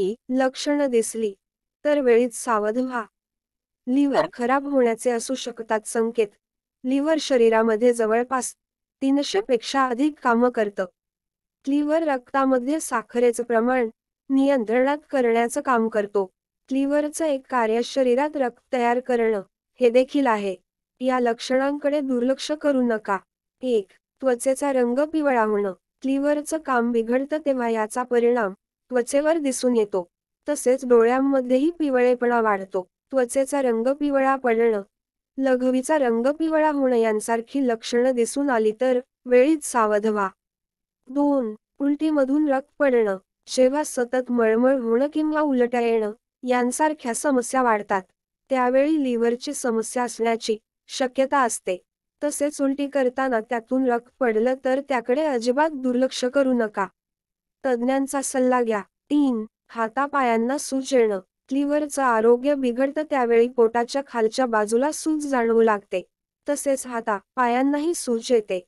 ही लक्षणं दिसली तर वेळीच सावध व्हा लिव्हर खराब होण्याचे असू शकतात संकेत लिव्हर शरीरामध्ये जवळपास तीनशे पेक्षा अधिक कामं करतं क्लिव्हर रक्तामध्ये साखरेचं प्रमाण नियंत्रणात करण्याचं काम करतो क्लिव्हरचं एक कार्य शरीरात रक्त तयार करणं हे देखील आहे या लक्षणांकडे दुर्लक्ष करू नका एक त्वचेचा रंग पिवळा होणं क्लिव्हरचं काम बिघडतं तेव्हा याचा परिणाम त्वचेवर दिसून येतो तसेच डोळ्यांमध्येही पिवळेपणा वाढतो त्वचेचा रंग पिवळा पडणं लघवीचा रंग पिवळा होणं यांसारखी लक्षणं दिसून आली तर वेळीच सावध व्हा दोन उलटीमधून रक्त पडणं जेव्हा सतत मळमळ होणं किंवा उलट्या येणं यांसारख्या समस्या वाढतात त्यावेळी लिव्हरची समस्या असण्याची शक्यता असते तसेच उलटी करताना त्यातून रक्त पडलं तर त्याकडे अजिबात दुर्लक्ष करू नका तज्ञांचा सल्ला घ्या तीन हातापायांना सूज येणं लिव्हरचं आरोग्य बिघडतं त्यावेळी पोटाच्या खालच्या बाजूला सूज जाणवू लागते तसेच हाता पायांनाही सूज येते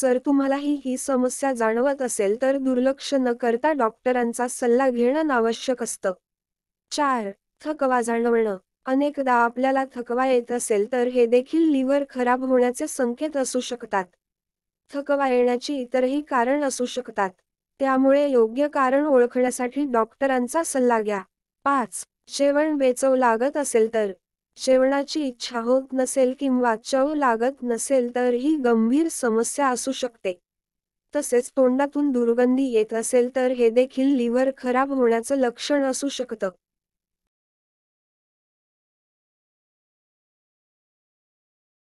जर तुम्हाला ही समस्या जाणवत असेल तर दुर्लक्ष न करता डॉक्टरांचा सल्ला घेणं आवश्यक असतं चार थकवा जाणवणं अनेकदा आपल्याला थकवा येत असेल तर हे देखील लिव्हर खराब होण्याचे संकेत असू शकतात थकवा येण्याची इतरही कारण असू शकतात त्यामुळे योग्य कारण ओळखण्यासाठी डॉक्टरांचा सल्ला घ्या पाच जेवण बेचव लागत असेल तर शेवणाची इच्छा होत नसेल किंवा चव लागत नसेल तर ही गंभीर समस्या असू शकते तसेच तोंडातून दुर्गंधी येत असेल तर हे देखील लिव्हर खराब होण्याचं लक्षण असू शकतं